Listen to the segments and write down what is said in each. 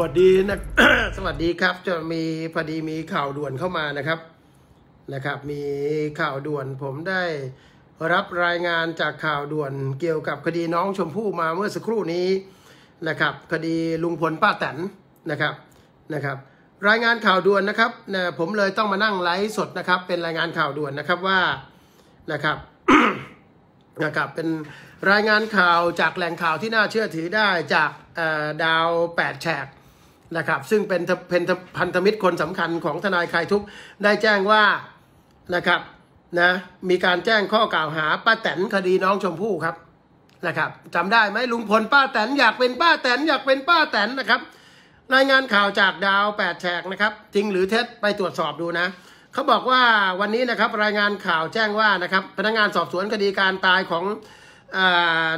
วัสดีนะสวัสดีครับจะมีพอดีมีข่าวด่วนเข้ามานะครับนะครับมีข่าวด่วนผมได้รับรายงานจากข่าวด่วนเกี่ยวกับคดีน้องชมพู่มาเมื่อสักครู่นี้นะครับ คดีลุงพลป้าแตนนะครับนะครับ รายงานข่าวด่วนนะครับนะผมเลยต้องมานั่งไลฟ์สดนะครับ เป็นรายงานข่าวด่วนนะครับว่านะครับนะครับ เป็นรายงานข่าวจากแหล่งข่าวที่น่าเชื่อถือได้จากดาว8แฉกนะครับซึ่งเป็นเป็นพันธมิตรคนสำคัญของทนายคลายทุกได้แจ้งว่านะครับนะมีการแจ้งข้อกล่าวหา ป้าแตนคดีน้องชมพู่ครับนะครับจำได้ไหมลุงพลป้าแตนอยากเป็นป้าแตนอยากเป็นป้าแตนนะครับรายงานข่าวจากดาวแปดแฉกนะครับจริงหรือเท็จไปตรวจสอบดูนะเขาบอกว่าวันนี้นะครับรายงานข่าวแจ้งว่านะครับ พนักงานสอบสวนคดีการตายของอ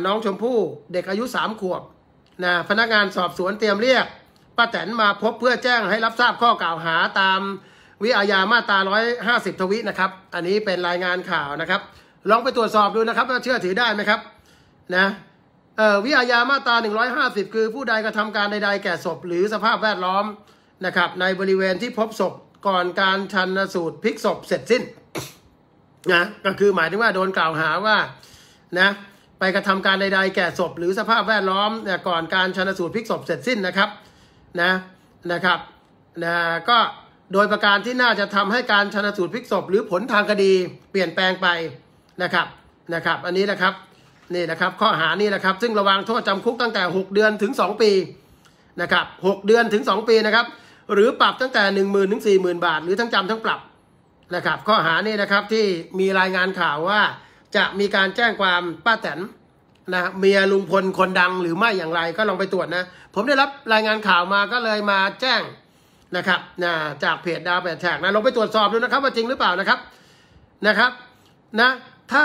น้องชมพู่เด็กอายุสามขวบนะพนักงานสอบสวนเตรียมเรียกป้าแตนมาพบเพื่อแจ้งให้รับทราบข้อกล่าวหาตามวิอาญามาตราสิบทวินะครับ อันนี้เป็นรายงานข่าวนะครับ ลองไปตรวจสอบดูนะครับว่าเชื่อถือได้ไหมครับ นะ เอ่อ วิอาญามาตราสิบคือผู้ใดกระทำการใดๆ แก่ศพหรือสภาพแวดล้อมนะครับในบริเวณที่พบศพก่อนการชันสูตรพลิกศพเสร็จสิ้น นะ ก็คือหมายถึงว่าโดนกล่าวหาว่า นะ ไปกระทำการใดๆแก่ศพหรือสภาพแวดล้อมก่อนการชันสูตรพลิกศพเสร็จสิ้นนะครับนะนะครับนะก็โดยประการที่น่าจะทำให้การชนะสูตรพิกศพหรือผลทางคดีเปลี่ยนแปลงไปนะครับนะครับอันนี้นะครับนี่นะครับข้อหานี้นะครับซึ่งระวางโทษจำคุกตั้งแต่ 6 เดือนถึง 2 ปีนะครับหเดือนถึง 2 ปีนะครับหรือปรับตั้งแต่1 0 0 0 0ถึง4 0 0 บาท หรือทั้งจำทั้งปรับนะครับ ข้อหานี้นะครับที่มีรายงานข่าวว่าจะมีการแจ้งความป้าแตนนะเมียลุงพลคนดังหรือไม่อย่างไรก็ลองไปตรวจนะ ผมได้รับรายงานข่าวมาก็เลยมาแจ้งนะครับนะจากเพจดาวแปดแฉกนะลองไปตรวจสอบดูนะครับว่าจริงหรือเปล่านะครับนะครับนะถ้า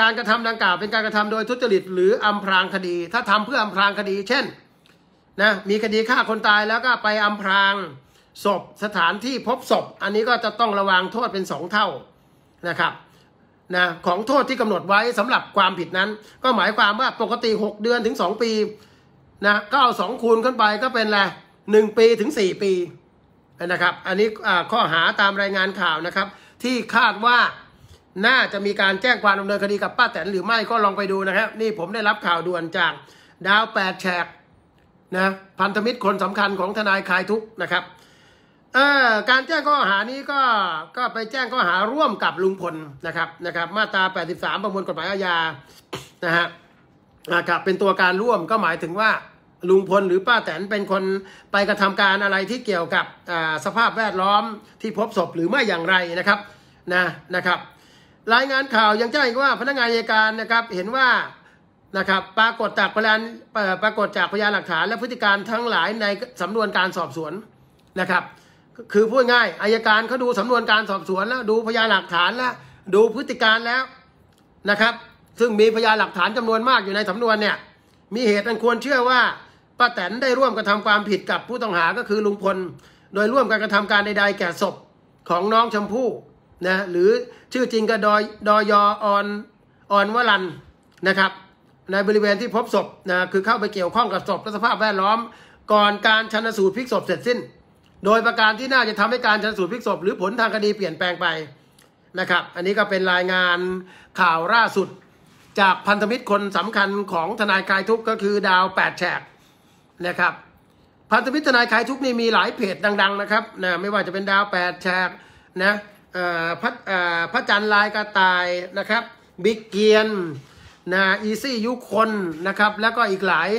การกระทำดังกล่าวเป็นการกระทำโดยทุจริตหรืออำพรางคดี ถ้าทำเพื่ออำพรางคดี เช่นนะมีคดีฆ่าคนตายแล้วก็ไปอำพรางศพ สถานที่พบศพอันนี้ก็จะต้องระวังโทษเป็นสองเท่านะครับนะของโทษที่กำหนดไว้สำหรับความผิดนั้น ก็หมายความว่าปกติ 6 เดือนถึง 2 ปีนะก็เอาสองคูณขึ้นไปก็เป็นละหนึ่งปีถึง 4 ปีนะครับ อันนี้ข้อหาตามรายงานข่าวนะครับ ที่คาดว่าน่าจะมีการแจ้งความดำเนินคดีกับป้าแตนหรือไม่ก็ลองไปดูนะครับ นี่ผมได้รับข่าวด่วนจากดาวแปดแฉกนะพันธมิตรคนสำคัญของทนายคลายทุกนะครับเออการแจ้งข้อหานี้ก็ก็ไปแจ้งข้อหาร่วมกับลุงพลนะครับนะครับ มาตรา83ประมวลกฎหมายอาญานะฮะนะครับเป็นตัวการร่วมก็หมายถึงว่าลุงพลหรือป้าแตนเป็นคนไปกระทำการอะไรที่เกี่ยวกับสภาพแวดล้อมที่พบศพหรือไม่อย่างไรนะครับนะนะครับ รายงานข่าวยังแจ้งว่าพนักงานอัยการนะครับเห็นว่านะครับปรากฏจากพยานปรากฏจากพยานหลักฐานและพฤติการทั้งหลายในสำนวนการสอบสวนนะครับคือพูดง่ายอายการเขาดูสำนวนการสอบสวน แล้วดูพยานหลักฐานแล้วดูพฤติการแล้วนะครับซึ่งมีพยานหลักฐานจำนวนมากอยู่ในสำนวนเนี่ยมีเหตุอันควรเชื่อว่าป้าแตนได้ร่วมกระทำความผิดกับผู้ต้องหาก็คือลุงพล โดยร่วมกันกระทำการใดๆ แก่ศพของน้องชมพู่นะหรือชื่อจริงก็ดอยดอยออนออนวลันนะครับในบริเวณที่พบศพนะคือเข้าไปเกี่ยวข้องกับศพและสภาพแวดล้อม ก่อนการชันสูตรพลิกศพเสร็จสิ้นโดยประการที่น่าจะทำให้การชันสูตรพลิกศพหรือผลทางคดีเปลี่ยนแปลงไปนะครับอันนี้ก็เป็นรายงานข่าวล่าสุด จากพันธมิตรคนสำคัญของทนายคลายทุกก็คือดาวแปดแฉกนะครับพันธมิตรทนายคลายทุกนี่มีหลายเพจดังๆนะครับนะไม่ว่าจะเป็นดาวแปดแฉกนะพัดพระจันทร์ลายกระต่ายนะครับบิ๊กเกียนนะอีซี่ยุคนนะครับแล้วก็อีกหลาย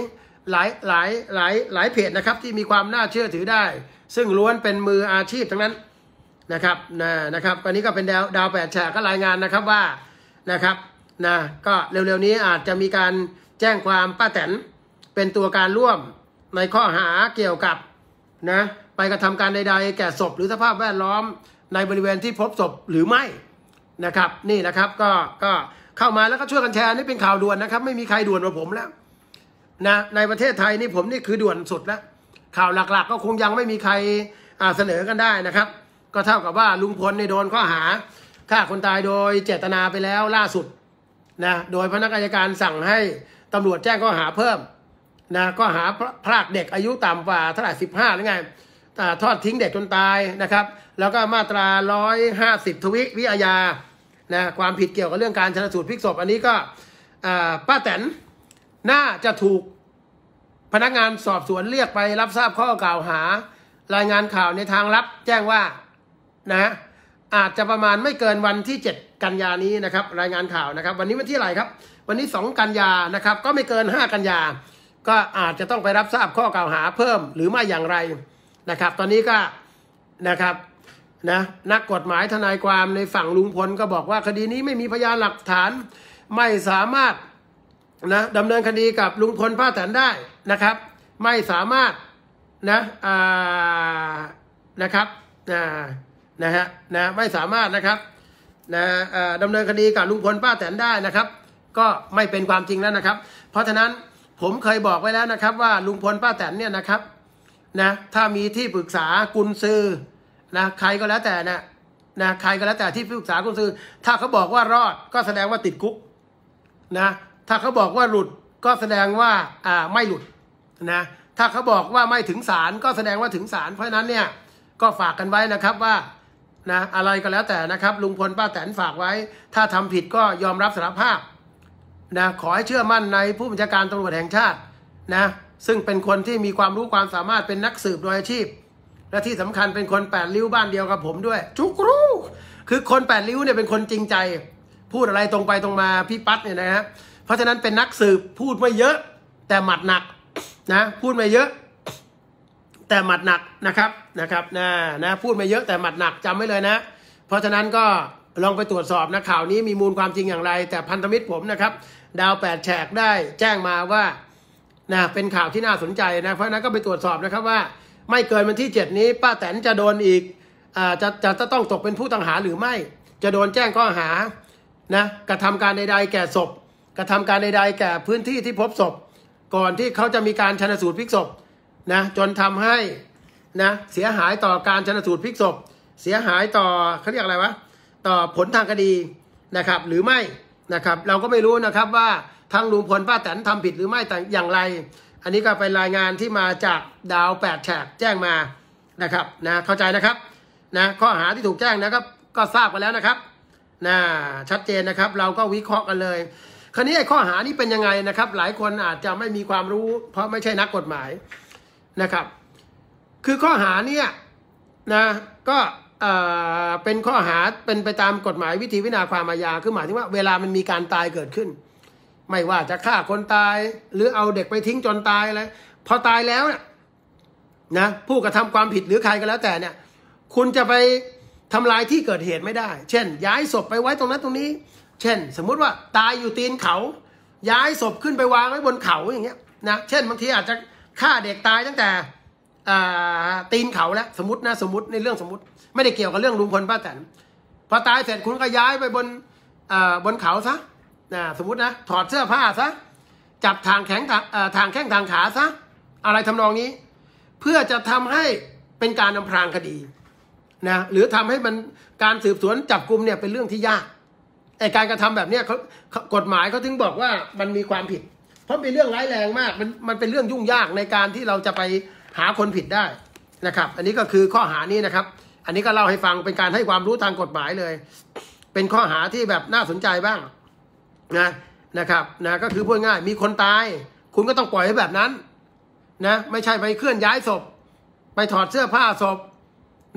หลายหลายหลายหลายเพจนะครับ ที่มีความน่าเชื่อถือได้ ซึ่งล้วนเป็นมืออาชีพทั้งนั้นนะครับนะนะครับอันนี้ก็เป็นดาวดาวแปดแฉกก็รายงานนะครับว่านะครับนะก็เร็วๆนี้อาจจะมีการแจ้งความป้าแตนเป็นตัวการร่วมในข้อหาเกี่ยวกับนะไปกระทำการใดๆแก่ศพหรือสภาพแวดล้อมในบริเวณที่พบศพหรือไม่นะครับ นี่นะครับก็ก็เข้ามาแล้วก็ช่วยกันแชร์นี่เป็นข่าวด่วนนะครับ ไม่มีใครด่วนกว่าผมแล้วนะในประเทศไทยนี่ผมนี่คือด่วนสุดแล้วข่าวหลักๆ ก็คงยังไม่มีใครเสนอกันได้นะครับ ก็เท่ากับว่าลุงพลในโดนข้อหาฆ่าคนตายโดยเจตนาไปแล้วล่าสุดนะโดยพนักงานการสั่งให้ตำรวจแจ้งข้อหาเพิ่มนะข้อหาพรากเด็กอายุต่ำกว่าเท่าไหร่สิบห้าหรือไงทอดทิ้งเด็กจนตายนะครับ แล้วก็มาตราร้้อยหาสิบทวิวิอาญานะความผิดเกี่ยวกับเรื่องการชนสูตรพิกศพอันนี้ก็ป้าแตนน่าจะถูกพนักงานสอบสวนเรียกไปรับทราบข้อกล่าวหา รายงานข่าวในทางลับ แจ้งว่านะอาจจะประมาณไม่เกินวันที่ 7 กันยานี้นะครับ รายงานข่าวนะครับ วันนี้วันที่ไรครับ วันนี้ 2 กันยานะครับ ก็ไม่เกิน 5 กันยา ก็อาจจะต้องไปรับทราบข้อกล่าวหาเพิ่มหรือไม่อย่างไรนะครับ ตอนนี้ก็นะครับนะนักกฎหมายทนายความในฝั่งลุงพลก็บอกว่าคดีนี้ไม่มีพยานหลักฐานไม่สามารถนะดำเนินคดีกับลุง พลป้าแตนได้นะครับ ไม่สามารถนะอ่านะครับนะนะฮะนะไม่สามารถนะครับนะดำเนินคดีกับลุงพลป้าแตนได้นะครับ ก็ไม่เป็นความจริงแล้วนะครับ เพราะฉะนั้นผมเคยบอกไว้แล้วนะครับ ว่าลุงพลป้าแตนเนี่ยนะครับ นะ ถ้ามีที่ปรึกษากุนซือนะใครก็แล้วแต่นะนะ ใครก็แล้วแต่ที่ปรึกษากุนซือถ้าเขาบอกว่ารอดก็แสดงว่าติดคุกนะถ้าเขาบอกว่าหลุดก็แสดงว่าอ่าไม่หลุดนะ ถ้าเขาบอกว่าไม่ถึงศาลก็แสดงว่าถึงศาลเพราะนั้นเนี่ยก็ฝากกันไว้นะครับว่านะอะไรก็แล้วแต่นะครับ ลุงพลป้าแตนฝากไว้ ถ้าทำผิดก็ยอมรับสารภาพนะขอให้เชื่อมั่นในผู้บัญชาการตำรวจแห่งชาตินะซึ่งเป็นคนที่มีความรู้ความสามารถเป็นนักสืบโดยอาชีพ และที่สำคัญเป็นคนแปดริ้วบ้านเดียวกับผมด้วยจุกรู้คือคนแปดริ้วเนี่ยเป็นคนจริงใจพูดอะไรตรงไปตรงมาพี่ปั๊ดเนี่ยนะฮะเพราะฉะนั้นเป็นนักสืบพูดไม่เยอะแต่หมัดหนักนะพูดไม่เยอะแต่หมัดหนักนะครับนะครับนะนะพูดไม่เยอะ แต่หมัดหนักจำไว้เลยนะ เพราะฉะนั้นก็ลองไปตรวจสอบนะข่าวนี้มีมูลความจริงอย่างไร แต่พันธมิตรผมนะครับดาวแปดแฉกได้แจ้งมาว่านะเป็นข่าวที่น่าสนใจนะเพราะนั้นก็ไปตรวจสอบนะครับว่า ไม่เกินวันที่เจ็ดนี้ ป้าแตนจะโดนอีกอจะจะจะต้องตกเป็นผู้ต้องหาหรือไม่จะโดนแจ้งข้อหานะกระทำการใดๆแก่ศพกระทำการใดๆแก่พื้นที่ที่พบศพ ก่อนที่เขาจะมีการชนสูตรพลิกศพนะจนทำให้นะเสียหายต่อการชนสูตรพลิกศพเสียหายต่อเขาเรียกอะไรวะต่อผลทางคดีนะครับหรือไม่นะครับเราก็ไม่รู้นะครับว่าทางลุงพลป้าแตนทำผิดหรือไม่แต่อย่างไร อันนี้ก็เป็นรายงานที่มาจากดาวแปดแฉกแจ้งมานะครับนะเข้าใจนะครับนะข้อหาที่ถูกแจ้งนะครับ ก็ทราบกันแล้วนะครับนะชัดเจนนะครับ เราก็วิเคราะห์กันเลยคราวนี้ไอ้ข้อหานี้เป็นยังไงนะครับหลายคนอาจจะไม่มีความรู้ เพราะไม่ใช่นักกฎหมายนะครับ คือข้อหาเนี่ยนะก็เป็นข้อหาเป็นไปตามกฎหมายวิธีวินาความอาญาคือหมายถึงว่า เวลามันมีการตายเกิดขึ้น ไม่ว่าจะฆ่าคนตาย หรือเอาเด็กไปทิ้งจนตายอะไรพอตายแล้วเนี่ยนะผู้กระทำความผิดหรือใครก็แล้วแต่เนี่ย คุณจะไปทำลายที่เกิดเหตุไม่ได้ เช่นย้ายศพไปไว้ตรงนั้นตรงนี้เช่นสมมุติว่าตายอยู่ตีนเขาย้ายศพขึ้นไปวางไว้บนเขาอย่างเงี้ยนะเช่น บางทีอาจจะฆ่าเด็กตายตั้งแต่ตีนเขาแล้วสมมตินะสมมติในเรื่องสมมติ ไม่ได้เกี่ยวกับเรื่องลุงพลป้าแตนพอตายเสร็จคุณก็ย้ายไปบนบนเขาซะนะสมมตินะถอดเสื้อผ้าซะจับทางแข้งทางแข้งทางขาซะอะไรทำนองนี้ เพื่อจะทำให้เป็นการอาพรางคดีนะหรือทำให้มันการสืบสวนจับกลุ่มเนี่ยเป็นเรื่องที่ยากไอการกระทำแบบเนี้ยเขากฎหมายเขาถึงบอกว่ามันมีความผิด เพราะเป็นเรื่องร้ายแรงมาก มันมันเป็นเรื่องยุ่งยากในการที่เราจะไปหาคนผิดได้นะครับ อันนี้ก็คือข้อหานี้นะครับ อันนี้ก็เล่าให้ฟังเป็นการให้ความรู้ทางกฎหมายเลย เป็นข้อหาที่แบบน่าสนใจบ้างนะนะครับนะก็คือพูดง่ายมีคน ตาย คุณก็ต้องปล่อยให้แบบนั้นนะไม่ใช่ไปเคลื่อนย้ายศพ ไปถอดเสื้อผ้าศพ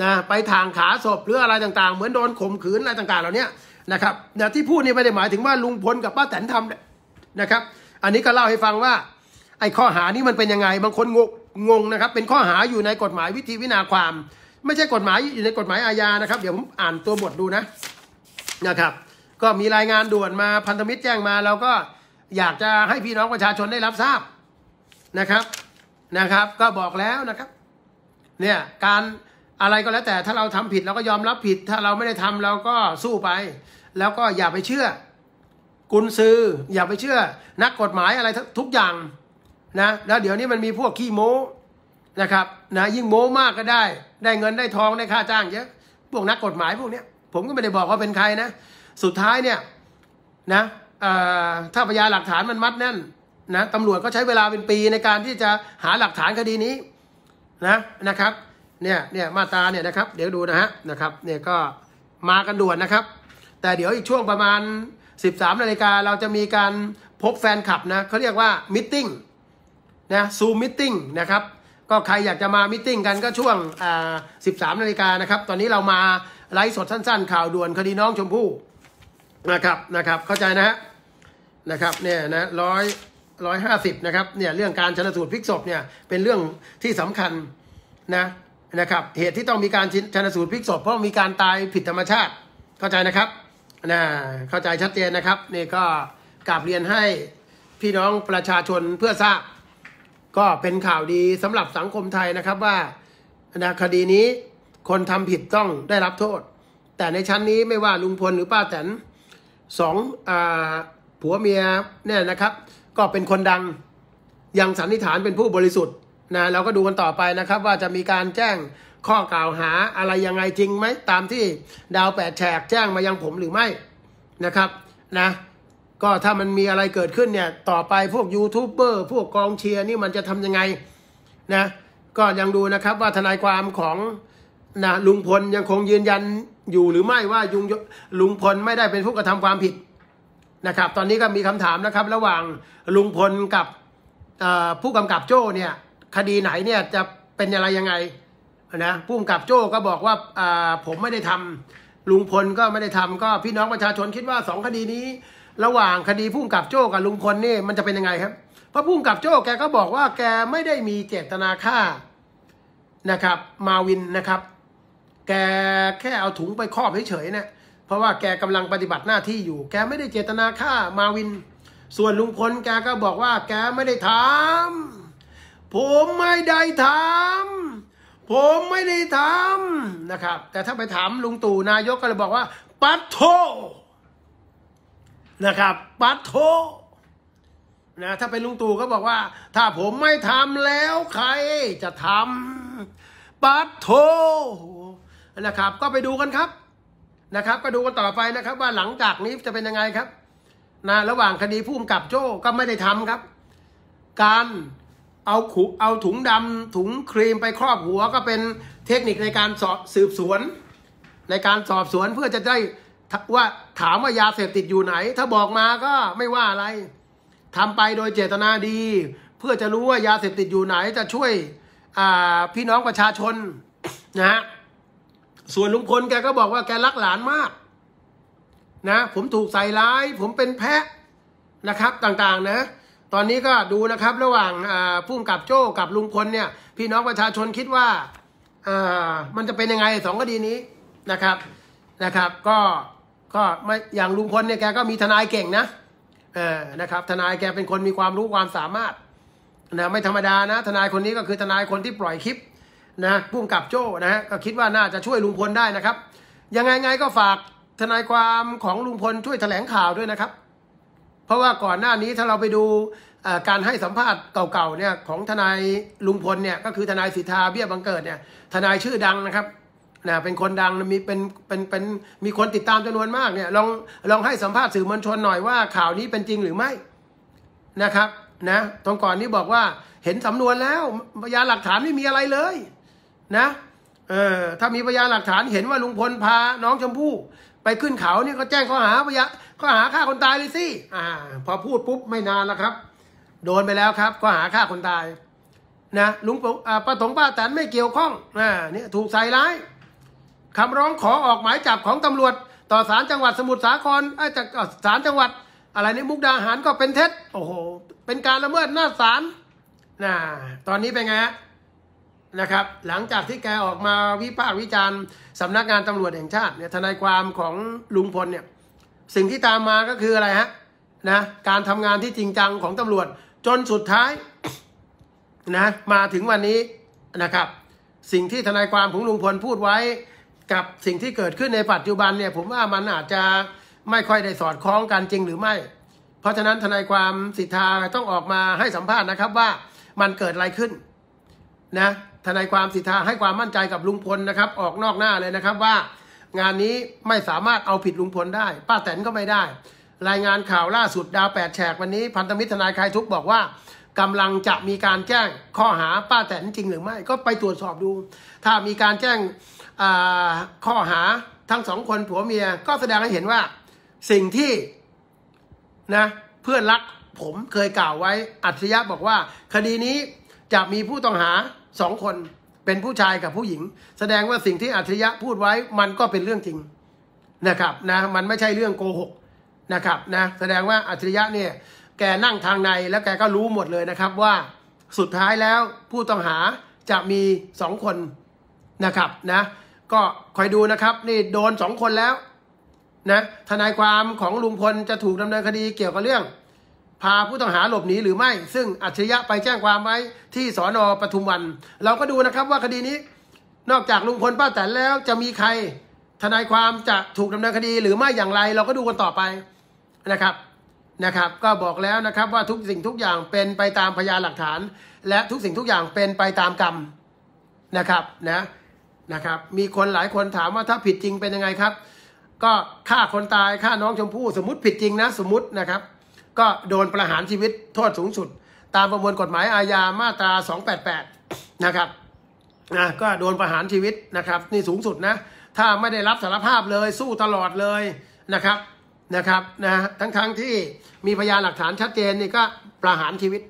นะไปทางขาศพหรืออะไรต่าง ๆ เหมือนโดนข่มขืนอะไรต่างๆ เหล่านี้นะครับนะที่พูดนี่ไม่ได้หมายถึงว่าลุงพลกับป้าแตนทำนะครับ อันนี้ก็เล่าให้ฟังว่า ไอ้ข้อหานี้มันเป็นยังไงบางคนงกงงนะครับ เป็นข้อหาอยู่ในกฎหมายวิธีวินาความ ไม่ใช่กฎหมายอยู่ในกฎหมายอาญานะครับเดี๋ยวผมอ่านตัวบทดูนะ นะครับ ก็มีรายงานด่วนมาพันธมิตรแจ้งมาเราก็อยากจะให้พี่น้องประชาชนได้รับทราบนะครับนะครับ ก็บอกแล้วนะครับ เนี่ยการอะไรก็แล้วแต่ถ้าเราทำผิด เราก็ยอมรับผิด ถ้าเราไม่ได้ทำเราก็สู้ไปแล้วก็อย่าไปเชื่อ กุนซืออย่าไปเชื่อ นักกฎหมายอะไรทุกอย่างนะแล้วเดี๋ยวนี้มันมีพวกขี้โม้นะครับนะยิ่งโม้มากก็ได้ ได้เงินได้ทองได้ค่าจ้างเยอะพวกนักกฎหมายพวกเนี้ยผมก็ไม่ได้บอกว่าเป็นใครนะสุดท้ายเนี่ยนะถ้าพยานหลักฐานมันมัดแน่นนะตำรวจก็ใช้เวลาเป็นปีในการที่จะหาหลักฐานคดีนี้นะนะครับเนี่ยเนี่ย มาตาเนี่ยนะครับ เดี๋ยวดูนะฮะนะครับ เนี่ยก็มากันด่วนนะครับแต่เดี๋ยวอีกช่วงประมาณ13นาฬิกาเราจะมีการพบแฟนคลับนะเขาเรียกว่ามิ팅นะซูมมิ팅นะครับก็ใครอยากจะมามิ팅กันก็ช่วงอ่า13นาฬิกานะครับตอนนี้เรามาไลฟ์สดสั้นๆข่าวด่วนคดีน้องชมพู่นะครับนะครับเข้าใจนะฮะนะครับเนี่ยนะร้อยร้อยห้าสิบนะครับเนี่ยเรื่องการชนสูตรพิกศพเนี่ยเป็นเรื่องที่สำคัญนะนะครับเหตุที่ต้องมีการชนสูตรพิกศพเพราะมีการตายผิดธรรมชาติเข้าใจนะครับนะเข้าใจชัดเจนนะครับนี่ก็กราบเรียนให้พี่น้องประชาชนเพื่อทราบ ก็เป็นข่าวดีสำหรับสังคมไทยนะครับว่านะคดีนี้คนทำผิดต้องได้รับโทษ แต่ในชั้นนี้ไม่ว่าลุงพลหรือป้าแตนสองอผัวเมียเนี่ยนะครับก็เป็นคนดังยังสันนิษฐานเป็นผู้บริสุทธิ์นะเราก็ดูกันต่อไปนะครับว่าจะมีการแจ้งข้อกล่าวหาอะไรยังไงจริงไหมตามที่ดาวแปดแฉกแจ้งมายังผมหรือไม่นะครับนะก็ถ้ามันมีอะไรเกิดขึ้นเนี่ยต่อไปพวกยูทูบเบอร์พวกกองเชียร์นี่มันจะทำยังไงนะก็ยังดูนะครับ ว่าทนายความของนะลุงพลยังคงยืนยันอยู่หรือไม่ว่ายุงลุงพลไม่ได้เป็นผู้กระทำความผิดนะครับ ตอนนี้ก็มีคำถามนะครับ ระหว่างลุงพลกับผู้กำกับโจ้เนี่ยคดีไหนเนี่ยจะเป็นอะไรยังไงนะผู้กกับโจ้ก็บอกว่าผมไม่ได้ทำลุงพลก็ไม่ได้ทำ ก็พี่น้องประชาชนคิดว่าสองคดีนี้ ระหว่างคดีผู้กกับโจ้กับลุงพลนี่มันจะเป็นยังไงครับพระผู้กกับโจ้แกก็บอกว่าแกไม่ได้มีเจตนาฆ่านะครับ มาวินนะครับ แกแค่เอาถุงไปครอบเฉยๆนะเพราะว่าแกกำลังปฏิบัติหน้าที่อยู่ แกไม่ได้เจตนาฆ่า มาวิน ส่วนลุงพลแกก็บอกว่าแกไม่ได้ทำผมไม่ได้ทำผมไม่ได้ทำนะครับ แต่ถ้าไปถามลุงตู่ นายกก็เลยบอกว่า ปัดโทนะครับ ปัดโทนะถ้าเป็นลุงตู่ก็บอกว่า ถ้าผมไม่ทำแล้วใครจะทำปัดโทนะครับ ก็ไปดูกันครับนะครับ ก็ดูกันต่อไปนะครับ ว่าหลังจากนี้จะเป็นยังไงครับนะระหว่างคดีผู้กำกับโจ้ก็ไม่ได้ทำครับการเอาขุเอาถุงดำถุงครีมไปครอบหัว ก็เป็นเทคนิคในการสอบสืบสวน ในการสอบสวนเพื่อจะได้ว่าถามว่ายาเสพติดอยู่ไหน ถ้าบอกมาก็ไม่ว่าอะไรทำไปโดยเจตนาดี เพื่อจะรู้ว่ายาเสพติดอยู่ไหน จะช่วยพี่น้องประชาชน นะฮะส่วนลุงพลแกก็บอกว่าแกรักหลานมากนะผมถูกใส่ร้าย ผมเป็นแพะนะครับ ต่างๆนะตอนนี้ก็ดูนะครับระหว่างพุ่มกับโจ้กับลุงพลเนี่ยพี่น้องประชาชนคิดว่ามันจะเป็นยังไงสองคดีนี้นะครับนะครับ ก็ก็ไม่อย่างลุงพลเนี่ยแกก็มีทนายเก่งนะเออนะครับทนายแกเป็นคนมีความรู้ความสามารถนะไม่ธรรมดานะทนายคนนี้ก็คือทนายคนที่ปล่อยคลิปนะพุ่มกับโจ้นะฮะก็คิดว่าน่าจะช่วยลุงพลได้นะครับยังไงไงก็ฝากทนายความของลุงพล ช่วยแถลงข่าวด้วยนะครับเพราะว่าก่อนหน้านี้ถ้าเราไปดูการให้สัมภาษณ์เก่าๆเนี่ย ของทนายลุงพลเนี่ย ก็คือทนายสิทธาเบี้ยบังเกิดเนี่ย ทนายชื่อดังนะครับนะเป็นคนดังมีเป็นเป็นเป็นมีคนติดตามจำนวนมากเนี่ย ลองลองให้สัมภาษณ์สื่อมวลชนหน่อยว่า ข่าวนี้เป็นจริงหรือไม่นะครับ นะ ตรงก่อนนี้บอกว่าเห็นสำนวนแล้วพยานหลักฐานไม่มีอะไรเลย นะ เออถ้ามีพยานหลักฐานเห็นว่าลุงพลพาน้องชมพู่ไปขึ้นเขาเนี่ยก็แจ้งข้อหาพยาข้อหาฆ่าคนตายเลยสิ อ่า พอพูดปุ๊บไม่นานแล้วครับ โดนไปแล้วครับข้อหาฆ่าคนตายนะลุงป้าถงป้าแตนไม่เกี่ยวข้อง อ่า เนี่ยถูกใส่ร้ายคำร้องขอออกหมายจับของตำรวจต่อศาลจังหวัดสมุทรสาครอจากศาลจังหวัด อะไรในมุกดาหารก็เป็นเท็จ โอ้โหเป็นการละเมิดหน้าศาลนะตอนนี้เป็นไงฮะนะครับ หลังจากที่แกออกมาวิพากษ์วิจารณ์สำนักงานตำรวจแห่งชาติเนี่ยทนายความของลุงพลเนี่ยสิ่งที่ตามมาก็คืออะไรฮะนะ การทำงานที่จริงจังของตำรวจจนสุดท้ายนะ มาถึงวันนี้นะครับ สิ่งที่ทนายความของลุงพลพูดไว้ กับสิ่งที่เกิดขึ้นในปัจจุบันเนี่ยผมว่ามันอาจจะไม่ค่อยได้สอดคล้องกันจริงหรือไม่ เพราะฉะนั้นทนายความสิทธาต้องออกมาให้สัมภาษณ์นะครับว่ามันเกิดอะไรขึ้นนะทนายความสิทธาให้ความมั่นใจกับลุงพลนะครับออกนอกหน้าเลยนะครับว่างานนี้ไม่สามารถเอาผิดลุงพลได้ ป้าแตนก็ไม่ได้ รายงานข่าวล่าสุด ดาวแปดแฉกวันนี้พันธมิตรทนายคลายทุกบอกว่ากำลังจะมีการแจ้งข้อหาป้าแตนจริงหรือไม่ก็ไปตรวจสอบดู ถ้ามีการแจ้งข้อหาทั้งสองคนผัวเมียก็แสดงให้เห็นว่าสิ่งที่นะเพื่อนรักผมเคยกล่าวไว้อัจฉริยะบอกว่าคดีนี้จะมีผู้ต้องหาสองคนเป็นผู้ชายกับผู้หญิง แสดงว่าสิ่งที่อัจฉริยะพูดไว้มันก็เป็นเรื่องจริงนะครับนะมันไม่ใช่เรื่องโกหกนะครับนะแสดงว่าอัจฉริยะเนี่ยแกนั่งทางในแล้วแกก็รู้หมดเลยนะครับ ว่าสุดท้ายแล้วผู้ต้องหาจะมีสองคนนะครับนะก็คอยดูนะครับ นี่โดนสองคนแล้วนะทนายความของลุงพลจะถูกดำเนินคดีเกี่ยวกับเรื่องพาผู้ต้องหาหลบหนีหรือไม่ ซึ่งอัจฉริยะไปแจ้งความไว้ที่สอนอปทุมวัน เราก็ดูนะครับว่าคดีนี้นอกจากลุงพลป้าแตนแล้วจะมีใครทนายความจะถูกดำเนินคดีหรือไม่อย่างไร เราก็ดูกันต่อไปนะครับ นะครับ ก็บอกแล้วนะครับว่าทุกสิ่งทุกอย่างเป็นไปตามพยานหลักฐาน และทุกสิ่งทุกอย่างเป็นไปตามกรรมนะครับนะนะครับ มีคนหลายคนถามว่าถ้าผิดจริงเป็นยังไงครับ ก็ฆ่าคนตายฆ่าน้องชมพู่สมมติผิดจริงนะสมมตินะครับก็โดนประหารชีวิต โทษสูงสุด ตามประมวลกฎหมายอาญามาตรา288นะครับนะก็โดนประหารชีวิตนะครับนี่สูงสุดนะถ้าไม่ได้รับสารภาพเลยสู้ตลอดเลยนะครับนะครับนะทั้งทั้งที่มีพยานหลักฐานชัดเจนนี่ก็ประหารชีวิต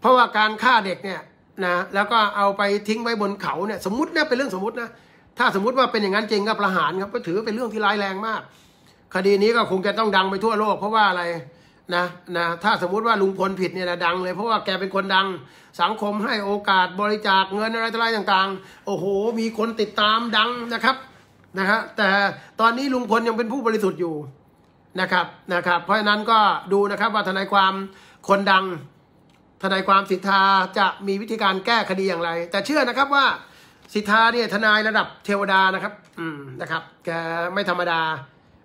เพราะว่าการฆ่าเด็กเนี่ยนะแล้วก็เอาไปทิ้งไว้บนเขาเนี่ยสมมติเนี่ยเป็นเรื่องสมมตินะถ้าสมมติว่าเป็นอย่างนั้นจริงก็ประหารครับก็ถือเป็นเรื่องที่ร้ายแรงมากคดีนี้ก็คงจะต้องดังไปทั่วโลกเพราะว่าอะไรนะนะถ้าสมมุติว่าลุงพลผิดเนี่ยนะดังเลย เพราะว่าแกเป็นคนดัง สังคมให้โอกาสบริจาค เงินอะไรต่างๆ โอ้โห มีคนติดตามดังนะครับนะฮะแต่ตอนนี้ลุงพลยังเป็นผู้บริสุทธิ์อยู่นะครับนะครับ เพราะฉะนั้นก็ดูนะครับว่าทนายความคนดัง ทนายความสิทธาจะมีวิธีการแก้คดีอย่างไร แต่เชื่อนะครับว่า สิทธาเนี่ยทนายระดับเทวดานะครับ อืมนะครับแกไม่ธรรมดา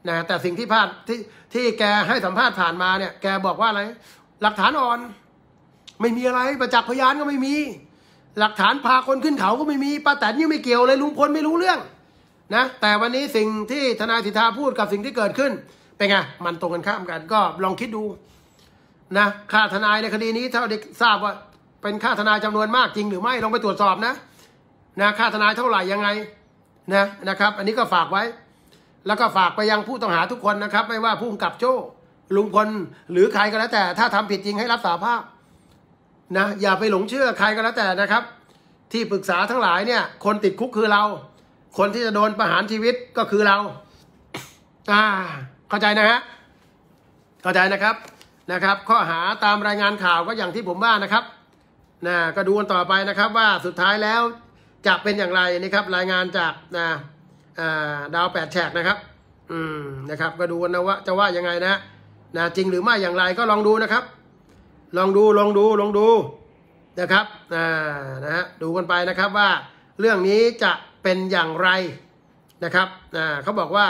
นะแต่สิ่งที่พลาดที่ที่แกให้สัมภาษณ์ผ่านมาเนี่ย แกบอกว่าอะไร หลักฐานอ่อน ไม่มีอะไรประจักษ์พยานก็ไม่มี หลักฐานพาคนขึ้นเขาก็ไม่มีป้าแตนยังไม่เกี่ยวเลยลุงพลไม่รู้เรื่องนะ แต่วันนี้สิ่งที่ทนายสิทธาพูดกับสิ่งที่เกิดขึ้นเป็นไงมันตรงกันข้ามกัน ก็ลองคิดดูนะค่าทนายในคดีนี้เท่าที่ทราบว่าเป็นค่าทนายจำนวนมากจริงหรือไม่ลองไปตรวจสอบนะนะค่าทนายเท่าไหร่ยังไงนะนะครับ อันนี้ก็ฝากไว้แล้วก็ฝากไปยังผู้ต้องหาทุกคนนะครับ ไม่ว่าผู้กับโจ้ลุงพลหรือใครก็แล้วแต่ ถ้าทำผิดจริงให้รับสาภาพนะอย่าไปหลงเชื่อใครก็แล้วแต่นะครับ ที่ปรึกษาทั้งหลายเนี่ย คนติดคุกคือเรา คนที่จะโดนประหารชีวิตก็คือเราอ่าเข้าใจนะฮะเข้าใจนะครับนะครับ ข้อหาตามรายงานข่าวก็อย่างที่ผมว่านะครับนะก็ดูกันต่อไปนะครับ ว่าสุดท้ายแล้วจะเป็นอย่างไรนะครับ รายงานจากนะดาวแปดแฉกนะครับ อืม นะครับก็ดูนะว่าจะว่ายังไงนะ นะ จริงหรือไม่อย่างไรก็ลองดูนะครับ ลองดูลองดู ลองดูนะครับอ่านะฮะดูกันไปนะครับว่าเรื่องนี้จะเป็นอย่างไรนะครับอ่าเขาบอกว่า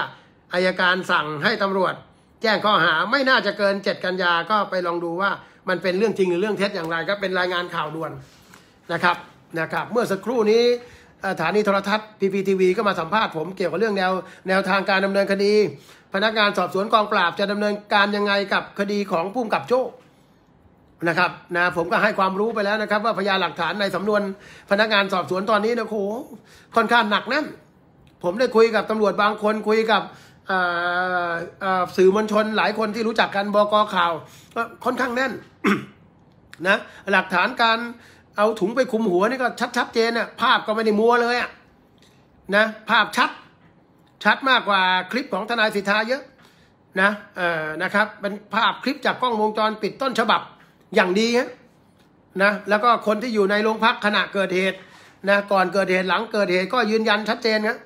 อายการสั่งให้ตำรวจแจ้งข้อหาไม่น่าจะเกินเจ็ดกันยาก็ไปลองดูว่ามันเป็นเรื่องจริงหรือเรื่องเท็จอย่างไรก็เป็นรายงานข่าวด่วนนะครับ นะครับเมื่อสักครู่นี้สถานีโทรทัศน์พีพีทีวีก็มาสัมภาษณ์ผมเกี่ยวกับเรื่องแนว แนวทางการดำเนินคดี พนักงานสอบสวนกองปราบจะดำเนินการยังไงกับคดีของผู้กับโจ้นะครับนะผมก็ให้ความรู้ไปแล้วนะครับ ว่าพยานหลักฐานในสำนวน พนักงานสอบสวนตอนนี้นะโหค่อนข้างหนักแน่น ผมได้คุยกับตำรวจบางคนคุยกับสื่อมวลชน หลายคนที่รู้จักกันบกข่าวก็ค่อนข้างแน่นนะ หลักฐานการเอาถุงไปคุมหัวนี่ก็ชัดชัดเจนอะภาพก็ไม่ได้มัวเลยอะนะภาพชัดชัดมากกว่าคลิปของทนายสิทธาเยอะนะเอ่อนะครับเป็นภาพคลิปจากกล้องวงจรปิดต้นฉบับอย่างดีฮะนะแล้วก็คนที่อยู่ในโรงพักขณะเกิดเหตุนะก่อนเกิดเหตุหลังเกิดเหตุก็ยืนยันชัดเจนครับ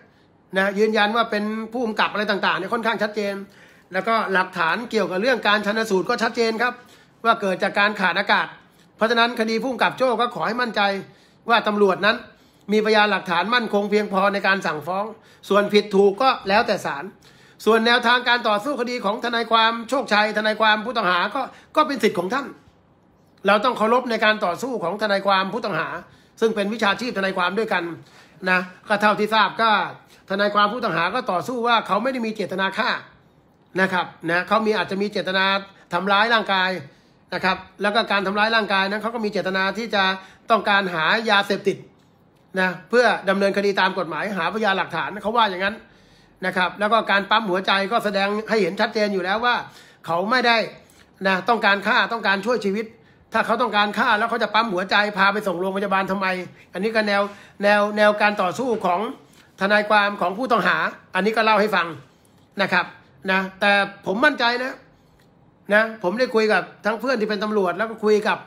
นะยืนยันว่าเป็นผู้กำกับอะไรต่างๆเนี่ยค่อนข้างชัดเจนแล้วก็หลักฐานเกี่ยวกับเรื่องการชันสูตรก็ชัดเจนครับ ว่าเกิดจากการขาดอากาศเพราะฉะนั้นคดีผู้กับโจ้ก็ขอให้มั่นใจว่าตำรวจนั้น มีพยานหลักฐานมั่นคงเพียงพอในการสั่งฟ้อง ส่วนผิดถูกก็แล้วแต่ศาลส่วนแนวทางการต่อสู้คดีของทนายความโชคชัย ทนายความผู้ต้องหาก็ก็เป็นสิทธิ์ของท่าน เราต้องเคารพในการต่อสู้ของทนายความผู้ต้องหา ซึ่งเป็นวิชาชีพทนายความด้วยกันนะก็เท่าที่ทราบก็ทนายความผู้ต้องหาก็ต่อสู้ว่าเขาไม่ได้มีเจตนาฆ่านะครับนะเขามีอาจจะมีเจตนาทำร้ายร่างกายนะครับแล้วก็การทำร้ายร่างกายนั้นเขาก็มีเจตนาที่จะต้องการหายาเสพติดนะเพื่อดำเนินคดีตามกฎหมายหาพยานหลักฐานเขาว่าอย่างนั้นนะครับ แล้วก็การปั๊มหัวใจก็แสดงให้เห็นชัดเจนอยู่แล้วว่า เขาไม่ได้นะต้องการฆ่าต้องการช่วยชีวิต ถ้าเขาต้องการฆ่าแล้วเขาจะปั๊มหัวใจพาไปส่งโรงพยาบาลทำไมอันนี้ก็แนวแนวแนวการต่อสู้ของทนายความของผู้ต้องหา อันนี้ก็เล่าให้ฟังนะครับนะแต่ผมมั่นใจนะนะผมได้คุยกับทั้งเพื่อนที่เป็นตำรวจแล้วก็คุยกับ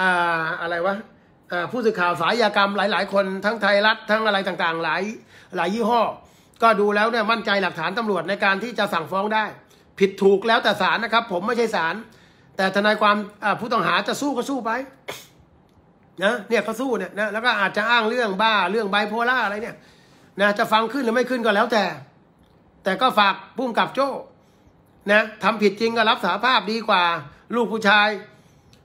อ่าอะไรวะผู้สื่อข่าวสายยากรรมหลาย ๆคนทั้งไทยรัฐทั้งอะไรต่างๆหลายหลายยี่ห้อ ก็ดูแล้วเนี่ยมั่นใจหลักฐานตำรวจในการที่จะสั่งฟ้องได้ ผิดถูกแล้วแต่ศาลนะครับ ผมไม่ใช่ศาลแต่ทนายความผู้ต้องหาจะสู้ก็สู้ไปนะเนี่ยเขาสู้เนี่ยนะแล้วก็อาจจะอ้างเรื่องบ้าเรื่องไบโพล่าอะไรเนี่ยนะจะฟังขึ้นหรือไม่ขึ้นก็แล้วแต่ แต่ก็ฝากพุ่มกับโจนะทำผิดจริงก็รับสาภาพดีกว่า ลูกผู้ชาย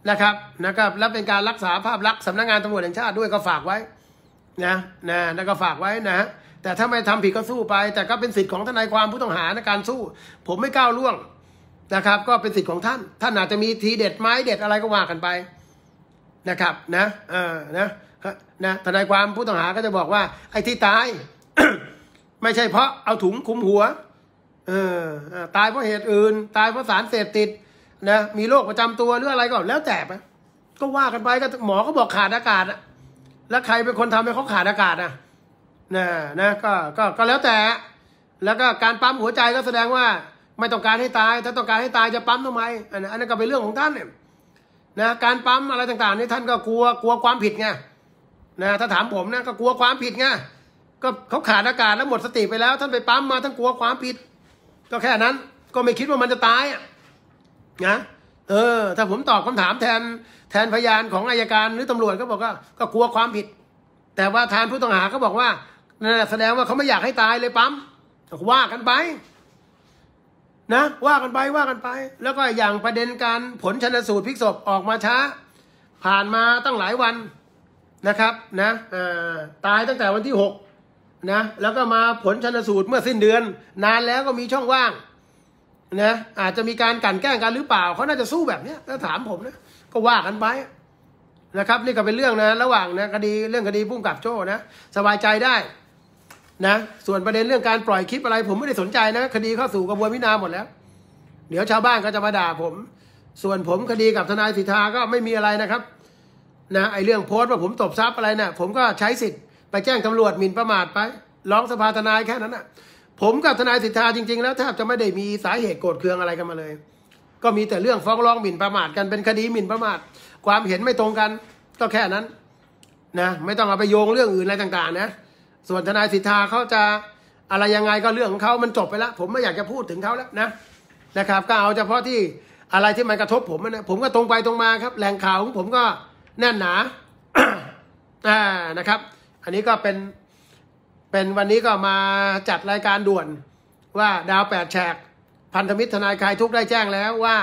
นะครับนะครับแลวเป็นการรักษาภาพลักษณ์สำนักงงานตำรวจแห่งชาติด้วยก็ฝากไว้นะนะแล้วก็ฝากไว้นะแต่ถ้าไม่ทำผิดก็สู้ไป แต่ก็เป็นสิทธิ์ของทนายความผู้ต้องหาในการสู้ ผมไม่ก้าวล่วงนะครับก็เป็นสิทธิ์ของท่าน ท่านอาจจะมีทีเด็ดไม้เด็ดอะไรก็ว่ากันไปนะครับนะเออนะนะทนายความผู้ต้องหาก็จะบอกว่า ไอ้ที่ตาย ไม่ใช่เพราะเอาถุงคุมหัวเออตายเพราะเหตุอื่นตายเพราะสารเสพติด นะ มีโรคประจำตัวหรืออะไรก็แล้วแต่ไปก็ว่ากันไปก็หมอก็บอกขาดอากาศอะแล้วใครเป็นคนทำให้เขาขาดอากาศอะนะนะก็ก็ก็แล้วแต่ แล้วก็การปั๊มหัวใจก็แสดงว่า ไม่ต้องการให้ตาย ถ้าต้องการให้ตายจะปั๊มทำไมอันนั้นก็เป็นเรื่องของท่านเนี่ยนะการปั๊มอะไรต่างๆนี่ ท่านก็กลัวกลัวความผิดไงนะถ้าถามผมนะก็กลัวความผิดไงก็เขาขาดอากาศแล้วหมดสติไปแล้วท่านไปปั๊มมาท่านกลัวความผิดก็แค่นั้นก็ไม่คิดว่ามันจะตายอ่ะนะเออ ถ้าผมตอบคำถามแทนแทนพยานของอายการ หรือตำรวจก็บอกว่าก็กลัวความผิด แต่ว่าทานผู้ต้องหาเขาบอกว่านั่นแสดงว่าเขาไม่อยากให้ตายเลยปั๊มว่ากันไป นะ ว่ากันไปว่ากันไป แล้วก็อย่างประเด็นการผลชนสูตรพิกศพ ออกมาช้า ผ่านมาตั้งหลายวันนะครับ นะตายตั้งแต่วันที่หกนะแล้วก็มาผลชนสูตรเมื่อสิ้นเดือน นานแล้วก็มีช่องว่างนะอาจจะมีการกันแกล้งกันหรือเปล่า เขาน่าจะสู้แบบเนี้ยถ้าถามผมนะก็ว่ากันไป นะครับ นี่ก็เป็นเรื่องนะระหว่างนะคดีเรื่องคดีพุ่งกับโจ้นะสบายใจได้นะส่วนประเด็นเรื่องการปล่อยคลิปอะไรผมไม่ได้สนใจนะ คดีเข้าสู่กระบวนพิจารณาหมดแล้ว เดี๋ยวชาวบ้านก็จะมาด่าผม ส่วนผมคดีกับทนายสิทธาก็ไม่มีอะไรนะครับนะไอเรื่องโพสต์ว่าผมตบซับอะไรนะ่ะผมก็ใช้สิทธิ์ไปแจ้งตำรวจหมิ่นประมาทไป ร้องสภาทนายแค่นั้นน่ะ ผมกับทนายสิทธาจริง ๆ แล้วแทบจะไม่ได้มีสาเหตุโกรธเคืองอะไรกันมาเลย ก็มีแต่เรื่องฟ้อง ร้องหมิ่นประมาทกันเป็น คดีหมิ่นประมาท ความเห็นไม่ตรงกัน ก็แค่นั้น นะไม่ต้อง เอาไปโยงเรื่องอื่นอะไรต่างๆนะส่วนทนายสิทธาเขาจะอะไรยังไงก็เรื่องของเขามันจบไปแล้วผมไม่อยากจะพูดถึงเขาแล้วนะนะครับ ก็เอาเฉพาะที่อะไรที่มันกระทบ ผมนะผมก็ตรงไปตรงมาครับ แหล่งข่าวของผมก็แน่นหนาอ่านะครับอันนี้ก็เป็น เป็นวันนี้ก็มาจัดรายการด่วนว่าดาวแปดแฉกพันธมิตรทนายคลายทุกได้แจ้งแล้วว่า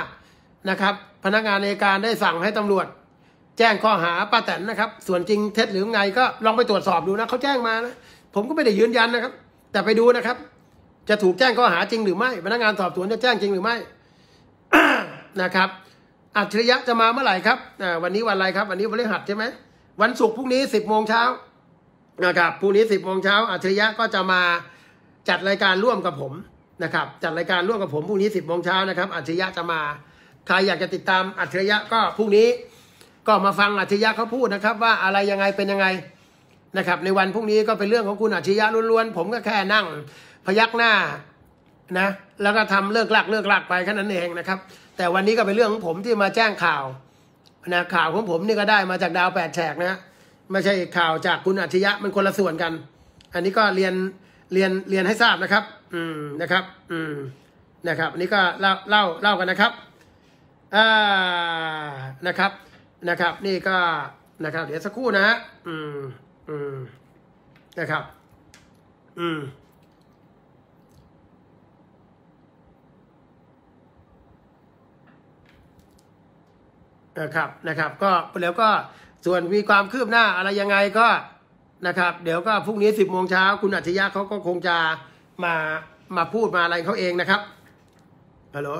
นะครับ พนักงานในการได้สั่งให้ตำรวจ แจ้งข้อหาป้าแตนนะครับ ส่วนจริงเท็จ หรือไงก็ลองไปตรวจสอบดูนะเขาแจ้งมานะ ผมก็ไม่ได้ยืนยันนะครับ แต่ไปดูนะครับ จะถูกแจ้งข้อหาจริงหรือไม่พนักงานสอบสวนจะแจ้งจริงหรือไม่นะครับอัจฉริยะจะมาเมื่อไหร่ครับวันนี้วันอะไรครับวันนี้วันอฤหัสใช่ไหมวันศุกร์พรุ่งนี้สิบโมงเช้านะครับพรุ่งนี้สิบโมงเช้าอัจฉริยะก็จะมาจัดรายการร่วมกับผมนะครับจัดรายการร่วมกับผมพรุ่งนี้สิบโมงเช้านะครับ อัจฉริยะจะมาใครอยากจะติดตามอัจฉริยะก็พรุ่งนี้ก็มาฟังอัจฉริยะเขาพูดนะครับ ว่าอะไรยังไงเป็นยังไงนะครับในวันพรุ่งนี้ก็เป็นเรื่องของคุณอัจฉริยะล้วนๆผมก็แค่นั่งพยักหน้านะแล้วก็ทำเลิกลักเลิกลักไปแค่นั้นเองนะครับ แต่วันนี้ก็เป็นเรื่องของผมที่มาแจ้งข่าวนะข่าวของผมนี่ก็ได้มาจากดาวแปดแฉกนะไม่ใช่ข่าวจากคุณอัจฉริยะมันคนละส่วนกัน อันนี้ก็เรียนเรียนเรียนให้ทราบนะครับ อืมนะครับ อืมนะครับ อันนี้ก็เล่าเล่าเล่ากันนะครับ อ่า นะครับ นะครับ นี่ก็ นะครับ เดี๋ยวสักครู่นะฮะ อืม อืมนะครับ อืม นะครับ นะครับ ก็ แล้วก็ส่วนมีความคืบหน้าอะไรยังไงก็ นะครับ เดี๋ยวก็พรุ่งนี้สิบโมงเช้าคุณอัจฉริยะเขาก็คงจะมา มาพูดมาอะไรเขาเองนะครับฮัลโหล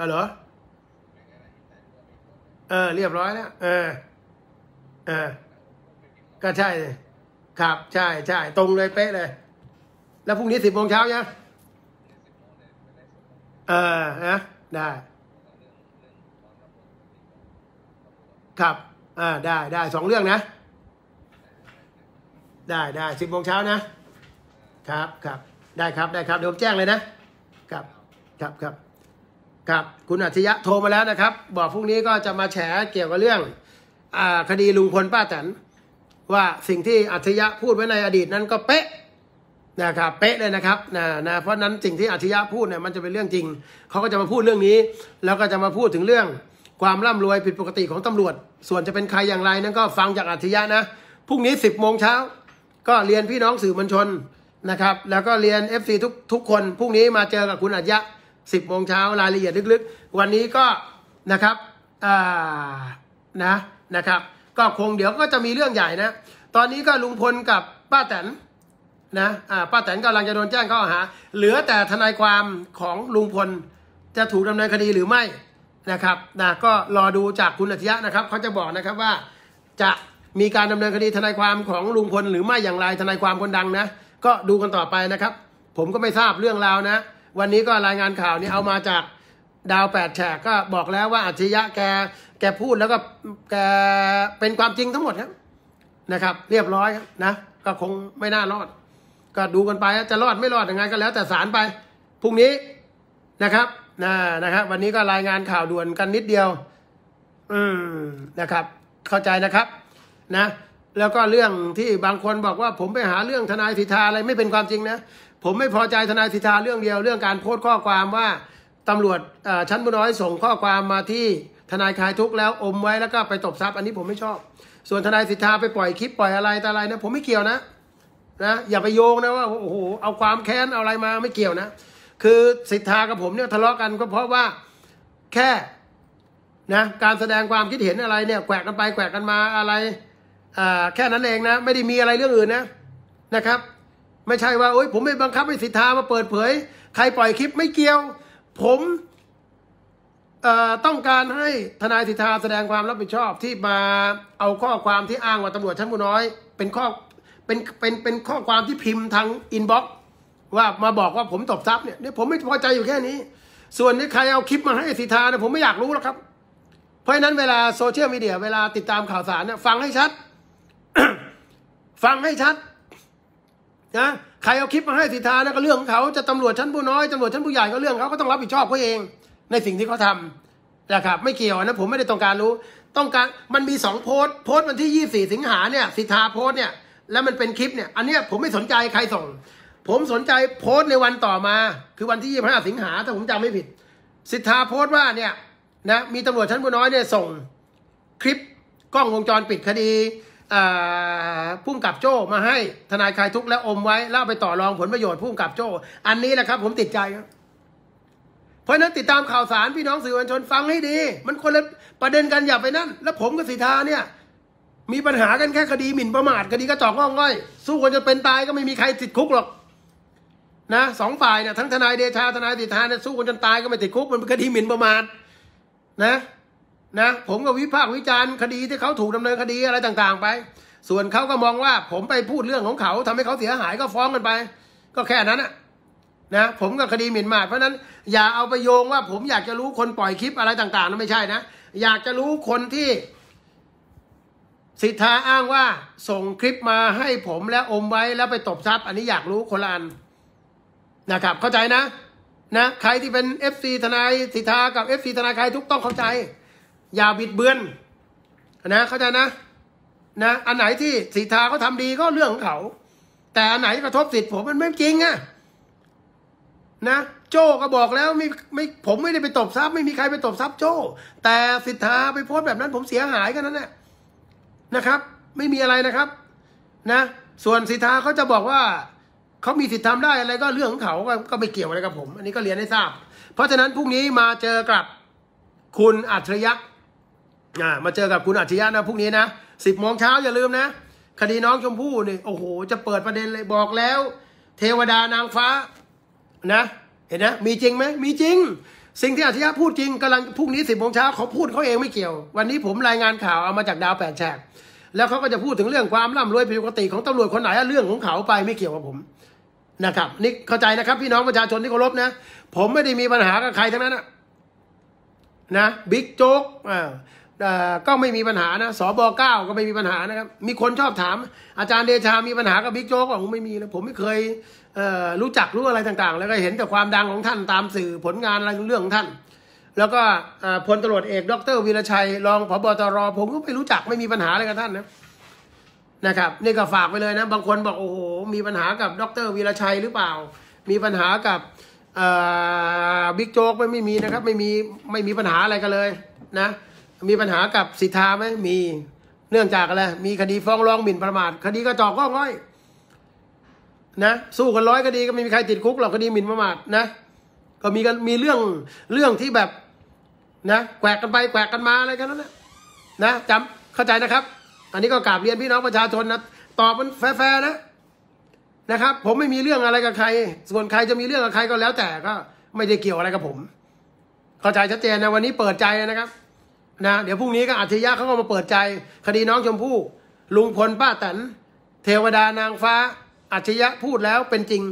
ฮัลโหลเออ เรียบร้อยแล้วเออ เออก็ใช่ ครับใช่ใช่ตรงเลยเป๊ะเลย แล้วพรุ่งนี้สิบโมงเช้าเนี่ยเออนะได้ ครับอ่าได้ได้สองเรื่องนะได้ได้สิบโมงเช้านะครับครับได้ครับได้ครับเดี๋ยวแจ้งเลยนะครับครับครับครับคุณอัจฉริยะโทรมาแล้วนะครับ บอกพรุ่งนี้ก็จะมาแฉเกี่ยวกับเรื่องอ่าคดีลุงพลป้าแตนว่าสิ่งที่อัจฉริยะพูดไว้ในอดีตนั้นก็เป๊ะนะครับเป๊ะเลยนะครับนะนะเพราะนั้นสิ่งที่อัจฉริยะพูดเนี่ยมันจะเป็นเรื่องจริง เขาก็จะมาพูดเรื่องนี้ แล้วก็จะมาพูดถึงเรื่องความร่ำรวยผิดปกติของตำรวจส่วนจะเป็นใครอย่างไรนั้นก็ฟังจากอัจฉริยะนะ พรุ่งนี้ 10บโมงเช้าก็เรียนพี่น้องสื่อมวลชนนะครับ แล้วก็เรียน FC ทุกทุกคน พรุ่งนี้มาเจอกับคุณอัจฉริยะ 10บโมงเช้ารายละเอียดลึกๆ วันนี้ก็นะครับอ่านะนะครับ ก็คงเดี๋ยวก็จะมีเรื่องใหญ่นะ ตอนนี้ก็ลุงพลกับป้าแตนนะอ่าป้าแตนกำลังจะโดนแจ้งข้อหาเหลือแต่ทนายความของลุงพลจะถูกดำเนินคดีหรือไม่นะครับนะก็รอดูจากคุณอัจฉริยะนะครับเขาจะบอกนะครับว่าจะมีการดำเนินคดีทนายความของลุงพลหรือไม่อย่างไรทนายความคนดังนะ ก็ดูกันต่อไปนะครับ ผมก็ไม่ทราบเรื่องราวนะวันนี้ก็รายงานข่าวนี้เอามาจากดาวแปดแฉกก็บอกแล้วว่าอัจฉริยะแกแกพูดแล้วก็แกเป็นความจริงทั้งหมดครับนะครับ เรียบร้อยนะก็คงไม่น่ารอด ก็ดูกันไปจะรอดไม่รอดยังไงก็แล้วแต่ศาลไปพรุ่งนี้นะครับนะนะครับวันนี้ก็รายงานข่าวด่วนกันนิดเดียว อืม นะครับ เข้าใจนะครับ นะ แล้วก็เรื่องที่บางคนบอกว่าผมไปหาเรื่องทนายสิทธาอะไรไม่เป็นความจริง นะ ผมไม่พอใจทนายสิทธาเรื่องเดียว เรื่องการโพสต์ข้อความว่าตำรวจชั้นบุ้น้อยส่งข้อความมาที่ทนายคลายทุกแล้วอมไว้แล้วก็ไปตบทรัพย์ อันนี้ผมไม่ชอบ ส่วนทนายสิทธาไปปล่อยคลิปปล่อยอะไรแต่อะไรนะผมไม่เกี่ยวนะ นะอย่าไปโยงนะว่าโอ้โหเอาความแค้นเอาอะไรมาไม่เกี่ยวนะคือสิทธากับผมเนี่ยทะเลาะกันก็เพราะว่าแค่ นะ การแสดงความคิดเห็นอะไรเนี่ยแขวกกันไปแขวกกันมาอะไรอ่าแค่นั้นเองนะ ไม่ได้มีอะไรเรื่องอื่นนะนะครับไม่ใช่ว่า โอ๊ยผมไม่บังคับให้สิทธามาเปิดเผย ใครปล่อยคลิปไม่เกี่ยวผมต้องการให้ทนายสิทธาแสดงความรับผิดชอบที่มาเอาข้อความที่อ้างว่าตำรวจชั้นผู้น้อยเป็นข้อเป็นเป็นเป็นข้อความที่พิมพ์ทางอินบ็อกซ์ว่ามาบอกว่าผมตบทรัพย์เนี่ยเนี่ยผมไม่พอใจอยู่แค่นี้ ส่วนนี้ใครเอาคลิปมาให้สิทาเนี่ยผมไม่อยากรู้แล้วครับ เพราะฉะนั้นเวลาโซเชียลมีเดีย เวลาติดตามข่าวสารเนี่ยฟังให้ชัด ฟังให้ชัดนะใครเอาคลิปมาให้สิทานะก็เรื่องของเขาจะตำรวจชั้นผู้น้อยตำรวจชั้นผู้ใหญ่ก็เรื่องเขาก็ต้องรับผิดชอบเขาเอง ในสิ่งที่เขาทำนะครับ ไม่เกี่ยวนะผมไม่ได้ต้องการรู้ ต้องการมันมีสองโพสโพสวันที่ยี่สิงหาเนี่ยสิทาโพสเนี่ยแล้วมันเป็นคลิปเนี่ยอันเนี้ยผมไม่สนใจใครส่งผมสนใจโพสต์ในวันต่อมา คือวันที่25สิงหาถ้าผมจำไม่ผิด สิทธาโพสต์ว่าเนี่ยนะมีตำรวจชั้นผู้น้อยเนี่ยส่งคลิปกล้องวงจรปิดคดีพุ่งกับโจ้มาให้ทนายคลายทุกข์และอมไว้เล่าไปต่อรองผลประโยชน์พุ่งกับโจ้อันนี้แหละครับผมติดใจ เพราะนั้นติดตามข่าวสารพี่น้องสื่อมวลชนฟังให้ดี มันคนละประเด็นกันอย่าไปนั่น แล้วผมกับสิทธาเนี่ย มีปัญหากันแค่คดีหมิ่นประมาทคดีกระจอกง้อง่อย สู้คนจะเป็นตายก็ไม่มีใครติดคุกหรอกนะสองฝ่ายเนี่ยทั้งทนาย เดชาทนาย สิธาเนี่ยสู้คนจนตายก็ไม่ติด คุกมันเป็นคดีหมิ่นประมาทนะนะผมก็วิพากษ์วิจารณ์ คดีที่เขาถูกดำเนินคดีอะไรต่าง ๆ ไป ส่วนเขาก็มองว่าผมไปพูดเรื่องของเขาทำให้เขาเสียหายก็ฟ้องกันไป ก็แค่นั้นะนะผมก็คดีหมิ่นมาดเพราะนั้นอย่าเอาไปโยงว่าผมอยากจะรู้คนปล่อยคลิปอะไรต่างๆนั่นไม่ใช่นะ อยากจะรู้คนที่สิทธาอ้างว่าส่งคลิปมาให้ผมแล้วอมไว้แล้วไปตบทรัพย์ อันนี้อยากรู้คนละอันนะครับเข้าใจนะนะใครที่เป็น f ีทนายสิทธากับ f ีทนายใครทุกต้องเข้าใจ อย่าบิดเบือนนะเข้าใจนะ นะอันไหนที่สิทธาเขาทาดีก็เรื่องของเขาแต่อันไหนกระทบสิทธิ์ผมมันไม่จริงอะนะโจ้ก็บอกแล้วไม่ไม่ผมไม่ได้ไปตบทรัพย์ไม่มีใครไปตบทรัพย์โจ้แต่สิทธาไปโพสแบบนั้น ผมเสียหายกันนั้นแหละนะครับ ไม่มีอะไรนะครับ นะส่วนสิทธาเขาจะบอกว่าเขามีสิทธิ์ทำได้อะไรก็เรื่องของเขาก็ไม่เกี่ยวอะไรกับผม อันนี้ก็เรียนให้ทราบ เพราะฉะนั้นพรุ่งนี้มาเจอกับคุณอัจฉริยะมาเจอกับคุณอัจฉริยะนะพรุ่งนี้นะสิบโมงเช้าอย่าลืมนะคดีน้องชมพู่นี่โอ้โหจะเปิดประเด็นเลยบอกแล้ว เทวดานางฟ้านะ เห็นนะมีจริงไหมมีจริง สิ่งที่อัชญาิพูดจริงกำลังพรุ่งนี้สิบโมงเช้าเขาพูดเขาเองไม่เกี่ยว วันนี้ผมรายงานข่าวเอามาจากดาวแปดแฉก แล้วเขาก็จะพูดถึงเรื่องความร่ำรวยผิดปกติของตำรวจคนไหนเรื่องของเขาไปไม่เกี่ยวกับผมนะครับนี่เข้าใจนะครับพี่น้องประชาชนที่เคารพนะผมไม่ได้มีปัญหากับใครทั้งนั้นนะนะบิ๊กโจ๊กอ่าก็ไม่มีปัญหานะสบ .9 ก้าก็ไม่มีปัญหานะครับมีคนชอบถามอาจารย์เดชามีปัญหากับบิ๊กโจ๊กห่าผมไม่มีนะผมไม่เคยรู้จักรู้อะไรต่าง ๆ แล้วก็เห็นแต่ความดังของท่านตามสื่อผลงานอะไรเรื่องของท่าน แล้วก็พลตรวจเอก ดรวีรชัยรองผบตรผมก็ไม่รู้จักไม่มีปัญหาอะไรกับท่านนะนะครับนี่ก็ฝากไปเลยนะ บางคนบอกโอ้โหมีปัญหากับดรวีรชัยหรือเปล่า มีปัญหากับบิ๊กโจ๊กไม่ไม่มีนะครับไม่มีไม่มีปัญหาอะไรกันเลย นะมีปัญหากับสิทธาไหมมีเนื่องจากอะไรมีคดีฟ้องร้องหมิ่นประมาทคดีกระจอกก็ง่อยนะ สู้กันร้อยคดีก็ไม่มีใครติดคุกหรอกคดีหมิ่นประมาทนะ ก็มีกันมีเรื่องเรื่องที่แบบนะแกวกกันไปแกวกกันมาอะไรกันแล้วนะนะจำเข้าใจนะครับอันนี้ก็กราบเรียนพี่น้องประชาชนนะ ตอบมันแฟร์นะนะครับ ผมไม่มีเรื่องอะไรกับใคร ส่วนใครจะมีเรื่องกับใครก็แล้วแต่ก็ ไม่ได้เกี่ยวอะไรกับผม เข้าใจชัดเจนนะวันนี้เปิดใจนะครับ นะ เดี๋ยวพรุ่งนี้ก็อัจฉริยะเขาก็มาเปิดใจ คดีน้องชมพู่ ลุงพลป้าแตนเทวดานางฟ้าอัจฉริยะพูดแล้วเป็นจริง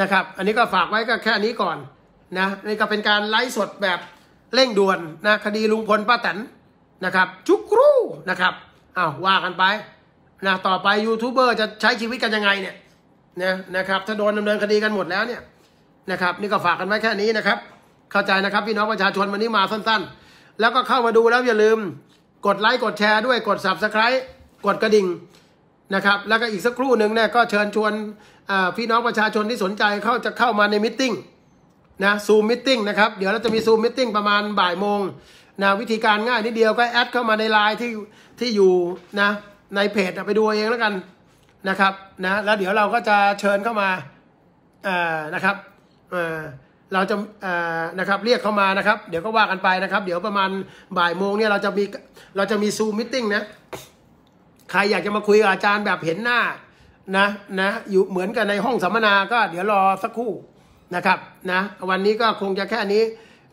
นะครับ อันนี้ก็ฝากไว้ก็แค่นี้ก่อนนะนี่ก็เป็นการไลฟ์สดแบบเร่งด่วนนะคดีลุงพลป้าแตนนะครับจุกรูนะครับอ้าวว่ากันไปนะต่อไปยูทูบเบอร์จะใช้ชีวิตกันยังไงเนี่ยนะนะครับถ้าโดนดำเนินคดีกันหมดแล้วเนี่ยนะครับนี่ก็ฝากกันไว้แค่นี้นะครับเข้าใจนะครับพี่น้องประชาชนวันนี้มาสั้นๆแล้วก็เข้ามาดูแล้วอย่าลืมกดไลค์กดแชร์ด้วยกด subscribe กดกระดิ่งนะครับแล้วก็อีกสักครู่หนึ่งเนี่ยก็เชิญชวนพี่น้องประชาชนที่สนใจเข้าจะเข้ามาในมิ팅นะซูมมิ팅นะครับเดี๋ยวเราจะมีซูมมิ팅ประมาณบ่ายโมงนะวิธีการง่ายนิดเดียวก็แอดเข้ามาในไลน์ที่ที่อยู่นะในเพจไปดูเองแล้วกันนะครับนะแล้วเดี๋ยวเราก็จะเชิญเข้ามาเอ่อนะครับเอ่อเราจะเอ่อนะครับเรียกเข้ามานะครับเดี๋ยวก็ว่ากันไปนะครับเดี๋ยวประมาณบ่ายโมงเนี่ยเราจะมีเราจะมีซูมมิ팅นะใครอยากจะมาคุยกับอาจารย์แบบเห็นหน้านะนะอยู่เหมือนกันในห้องสัมมนาก็เดี๋ยวรอสักครู่นะครับนะวันนี้ก็คงจะแค่นี้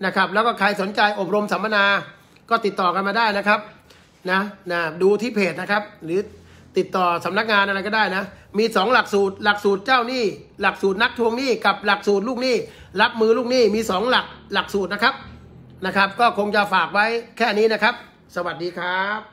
นะครับแล้วก็ใครสนใจอบรมสัมมนาก็ติดต่อกันมาได้นะครับนะนะดูที่เพจนะครับ หรือติดต่อสำนักงานอะไรก็ได้นะ มี 2 หลักสูตร หลักสูตรเจ้าหนี้หลักสูตรนักทวงหนี้กับหลักสูตรลูกหนี้รับมือลูกหนี้มี 2 หลักหลักสูตรนะครับนะครับ ก็คงจะฝากไว้แค่นี้นะครับ สวัสดีครับ